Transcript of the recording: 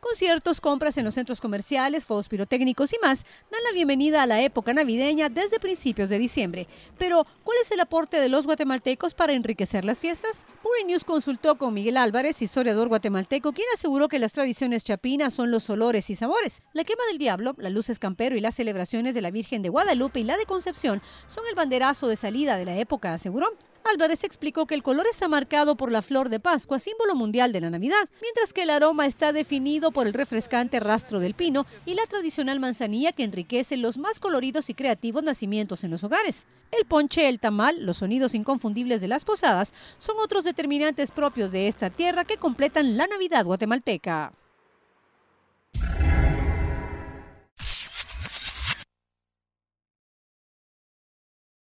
Conciertos, compras en los centros comerciales, fuegos pirotécnicos y más dan la bienvenida a la época navideña desde principios de diciembre. Pero, ¿cuál es el aporte de los guatemaltecos para enriquecer las fiestas? Puri News consultó con Miguel Álvarez, historiador guatemalteco, quien aseguró que las tradiciones chapinas son los olores y sabores. La quema del diablo, las luces campero y las celebraciones de la Virgen de Guadalupe y la de Concepción son el banderazo de salida de la época, aseguró. Álvarez explicó que el color está marcado por la flor de Pascua, símbolo mundial de la Navidad, mientras que el aroma está definido por el refrescante rastro del pino y la tradicional manzanilla que enriquece los más coloridos y creativos nacimientos en los hogares. El ponche, el tamal, los sonidos inconfundibles de las posadas son otros determinantes propios de esta tierra que completan la Navidad guatemalteca.